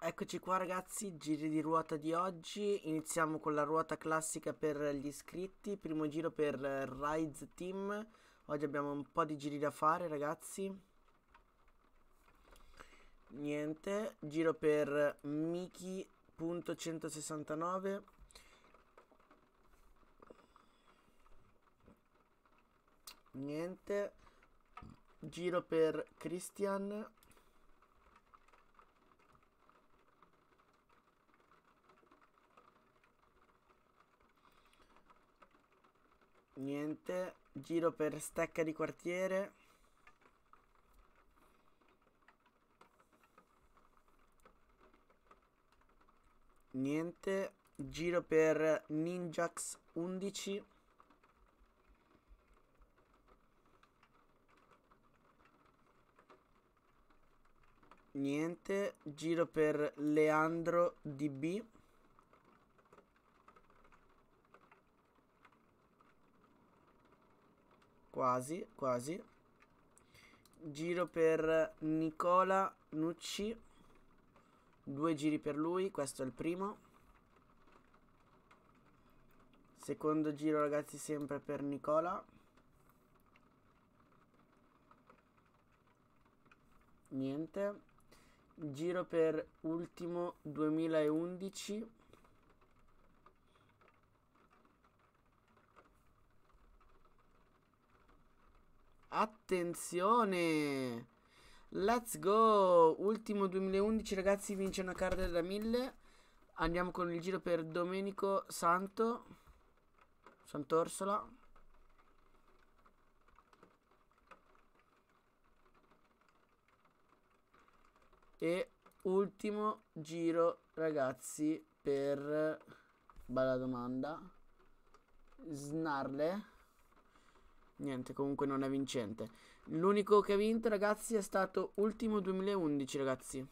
Eccoci qua ragazzi, giri di ruota di oggi, iniziamo con la ruota classica per gli iscritti, primo giro per eh, Rides Team, oggi abbiamo un po' di giri da fare ragazzi, niente, giro per Miki.169, niente, giro per Christian, Niente. Giro per stecca di quartiere. Niente. Giro per Ninjax 11. Niente. Giro per Leandro DB. Quasi, quasi. Giro per Nicola Nucci. Due giri per lui, questo è il primo. Secondo giro ragazzi sempre per Nicola. Niente. Giro per ultimo 2011. Attenzione! Let's go! Ultimo 2011 ragazzi, vince una carta da 1000. Andiamo con il giro per Domenico Santo. Sant'Orsola. E ultimo giro ragazzi per... Bella domanda. Snarle. Niente, comunque non è vincente. L'unico che ha vinto, ragazzi, è stato Ultimo 2011, ragazzi.